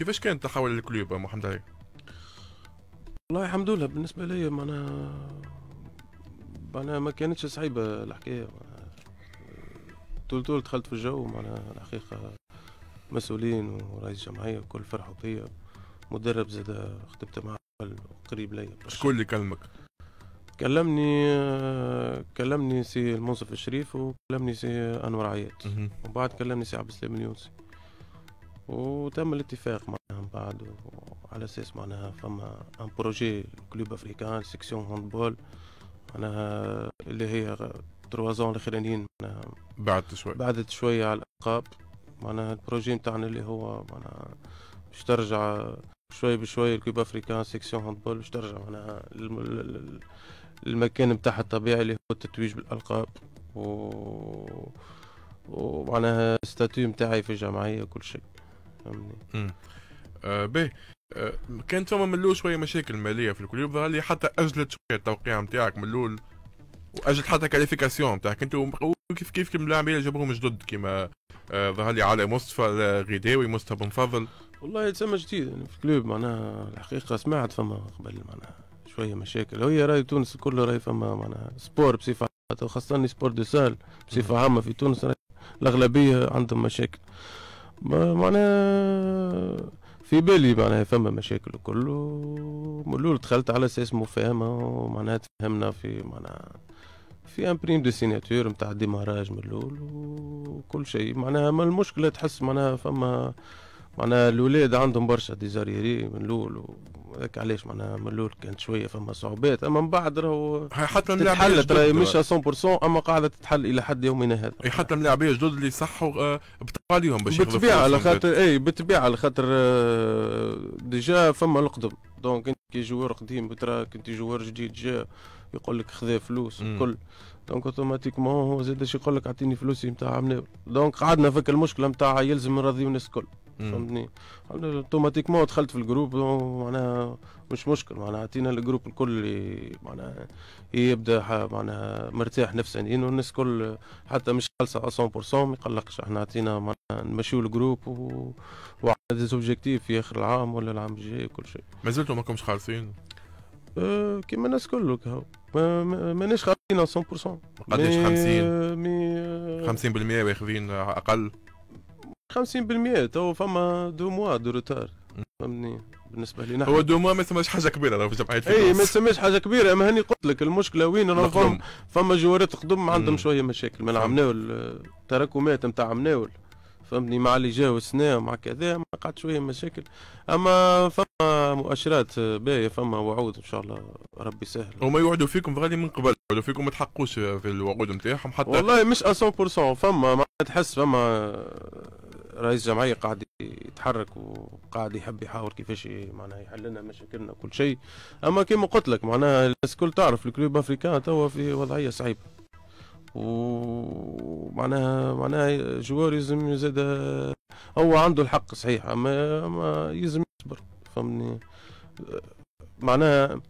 كيفاش كان تحول للكلوب محمد علي؟ والله الحمد لله بالنسبه لي معناها معناها ما كانتش صعيبه الحكايه طول طول دخلت في الجو معناها الحقيقه مسؤولين ورئيس جمعيه وكل فرحوا بيا مدرب زاد خدمت معاه قريب ليا شكون اللي كلمك؟ كلمني كلمني سي المنصف الشريف وكلمني سي انور عياد وبعد كلمني سي عبد السلام اليونسي وتم الاتفاق معهم بعد على اساس معناها فما ان بروجي كلوب افريكان سيكسيون هاندبول معناها اللي هي تروازون الاخرانيين معناها بعدت شوي بعدت شويه على الالقاب معناها البروجي نتاعنا اللي هو معناها باش ترجع شوي بشوي الكوب افريكان سيكسيون هاندبول باش ترجع معناها المكان نتاعها الطبيعي اللي هو التتويج بالالقاب و ومعناها ستاتيو نتاعي في الجمعيه كل شيء فهمني آه به آه كانت فما من الاول شويه مشاكل ماليه في الكليوب ظهر لي حتى اجلت شويه التوقيع نتاعك من الاول واجلت حتى كاليفيكاسيون نتاعك انت كيف كيف كم لاعبين جابوهم جدد كيما آه ظهر لي علي مصطفى آه، غداوي مصطفى بن فضل والله تسمى جديد يعني في الكلوب معناها الحقيقه سمعت فما قبل معناها شويه مشاكل هي راي تونس الكل راي فما معناها سبور بصفه خاصه سبور دو سال بصفه عامه في تونس الاغلبيه عندهم مشاكل معناها في بالي معناها فما مشاكل الكل ومن الاول دخلت على اساس مفاهمه ومعناها تفهمنا في معناها في ان بريم دو سيناتور نتاع ديماراج من الاول وكل شيء معناها ما المشكله تحس معناها فما معناها الاولاد عندهم برشا ديزاريري من الاول و... هذاك علاش معناها من الاول كانت شويه فما صعوبات اما من بعد راهو حتى تتحلت راهي مش 100% اما قاعده تتحل الى حد يومنا هذا حتى ملاعبيه جدد اللي صحوا آه، بطلع عليهم باش بالطبيعه إيه، على خاطر اي بالطبيعه على خاطر ديجا فما القدم دونك انت كي جوار قديم بتراك انت جوار جديد جا يقول لك خذا فلوس الكل دونك اوتوماتيكمون هو زاد يقول لك اعطيني فلوسي نتاع عمناوي دونك قعدنا فك المشكله نتاع يلزم نراضيو الناس الكل فهمتني اوتوماتيكمون دخلت في الجروب معناها مش مشكل معناها عطينا الجروب الكل اللي معناها يبدا معناها مرتاح نفسيا والناس انه الناس الكل حتى مش خالصه 100% ما يقلقش احنا عطينا معناها نمشيو الجروب و... وعندنا ديزوبجيكتيف في اخر العام ولا العام الجاي وكل شيء مازلتوا ماكمش خالصين؟ أه كيما الناس الكل ماناش خالصين 100% قداش 50 مي 50% واخذين اقل 50% تو فما دو موا دو روتار فهمني بالنسبه لي هو دو موا ما ثماش حاجه كبيره راه في جمعيه اي ما ثماش حاجه كبيره اما هاني قلت لك المشكله وين راه فما فما جوارات قدم عندهم شويه مشاكل من عمناول تراكمات نتاع عمناول فهمني مع اللي جاو السنه مع كذا ما قعد شوية مشاكل أما فما مؤشرات باهية فما وعود إن شاء الله ربي يسهل هما يوعدوا فيكم غادي من قبل يوعدوا فيكم ما تحقوش في الوعود نتاعهم حتى والله مش 100% فما ما تحس فما رئيس جمعيه قاعد يتحرك وقاعد يحب يحاور كيفاش معناها يحل لنا مشاكلنا وكل شيء اما كما قلت لك معناها الناس الكل تعرف الكلوب افريكان توا في وضعيه صعيبه ومعناها معناها جوار يلزم زاد هو عنده الحق صحيح اما اما يلزم يصبر فهمني معناها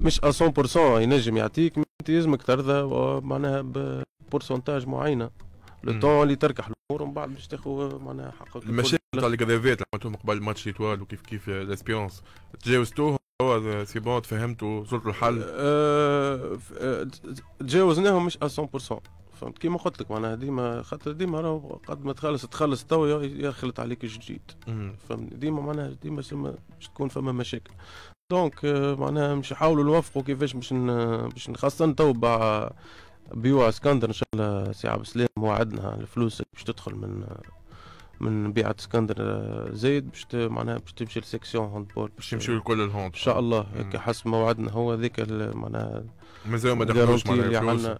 مش 100% ينجم يعطيك انت يلزمك ترضى معناها ببورسنتاج معينه لو طون اللي تركح الامور ومن بعد باش تاخذ معناها حقك المشاكل تاع الكذافات اللي عملتوهم قبل ماتش ايطوال وكيف كيف الاسبيونس تجاوزتوهم سي بون تفهمتوا وصلتوا الحل تجاوزناهم مش 100% فهمت كيما قلت لك معناها ديما خاطر ديما راهو قد ما تخلص تخلص تو يخلط عليك جديد فهمت ديما معناها ديما باش تكون فما مشاكل دونك معناها مش نحاولوا نوفقوا كيفاش باش باش خاصه تو بيوع اسكندر ان شاء الله سي عبد السلام وعدنا الفلوس باش تدخل من من بيعة اسكندر آه، زايد باش معناها باش تمشي لسيكسيون بول باش تمشي لكل الهوند ان شاء الله هيك حسب ما وعدنا هو هذاك معناها مازال ما دخلوش معناها الفلوس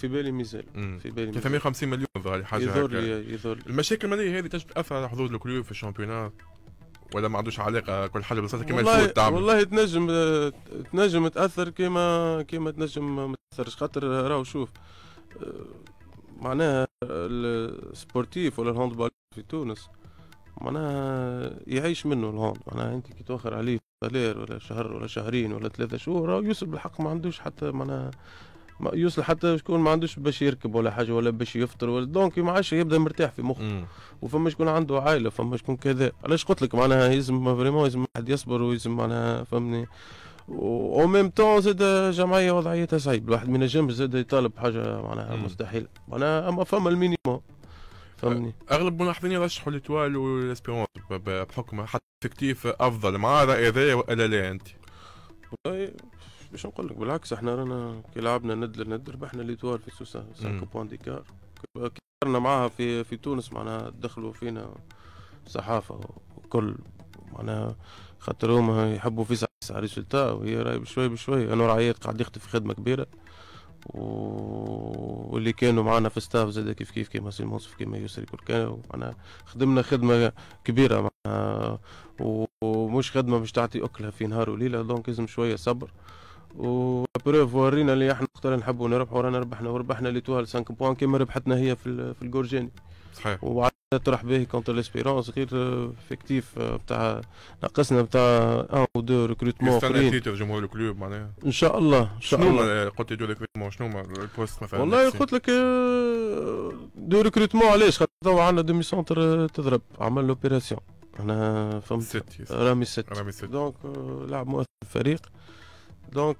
في بالي مازال في بالي 350 مليون ظهر حاجه لي يظهر لي المشاكل الماليه هذه تنجم تاثر على حظوظ الكلوب في الشامبيونات ولا ما عندوش علاقه كل حاجه بالصلاه كما الفوت تعمل والله تنجم آه، تنجم تاثر كما كما تنجم تاثرش خاطر راهو شوف آه، معناها السبورتيف ولا الهاندبال في تونس معناها يعيش منه الهوند معناها انت كي توخر عليه سالير ولا شهر ولا شهرين ولا ثلاثة شهور راهو يوصل بالحق ما عندوش حتى معناها يوصل حتى شكون ما عندوش باش يركب ولا حاجه ولا باش يفطر ولا دونك ما عادش يبدا مرتاح في مخه وفما شكون عنده عائله فما شكون كذا علاش قلت لك معناها يلزم فريمون يلزم واحد يصبر ويلزم معناها فهمني وأو ميم تون زاد جمعية وضعيتها صعيب الواحد ما ينجمش زاد يطالب بحاجة معناها مستحيل معناها أما فما المينيموم فهمني اغلب الملاحظين يرشحوا ليتوال والاسبيرونس بحكم حتى فيكتيف افضل مع راي هذايا لا انت؟ والله باش نقول لك بالعكس احنا رانا كي لعبنا ندل ندل ربحنا ليتوال في سوسه 5 بوان ديكار كبرنا معاها في في تونس معناها دخلوا فينا صحافه وكل معناها خاطر هما يحبوا في تسعى ريزولتا وهي راهي بشوي بشوي انا عيات قاعد يخدم في خدمه كبيره و... واللي كانوا معنا في ستاف زاد كيف كيف كيما سي المنصف كيما يسري كل كان معنا خدمنا خدمه كبيره معنا ومش خدمه باش تعطي اكلها في نهار وليله دونك لازم شويه صبر وبروف ورينا اللي احنا اختار نحبوا نربحوا رانا ربحنا وربحنا لتوها 5 بوان كيما ربحتنا هي في, في الجورجاني صحيح وبعد تروح به كونتر ليسبيرونس غير فيكتيف آه، آه، بتاع ناقصنا بتاع ان او دو ريكروتمون اخرين تيتر جمهور الكلوب معناها ان شاء الله ان شاء الله شنو قلت دو ريكروتمون شنو البوست مثلا والله قلت لك آه، دو ريكروتمون علاش خاطر تو عندنا دومي سونتر تضرب عمل لوبيراسيون انا فهمت ست رامي ست رامي ست دونك لاعب مؤثر في الفريق دونك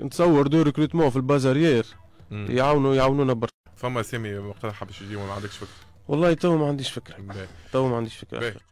نتصور دو ريكروتمون في البازاريير يعاونوا يعاونونا برشا فما سامي مقترحه باش يجيو ما عندكش فكره والله تو ما عنديش فكره تو ما عنديش فكره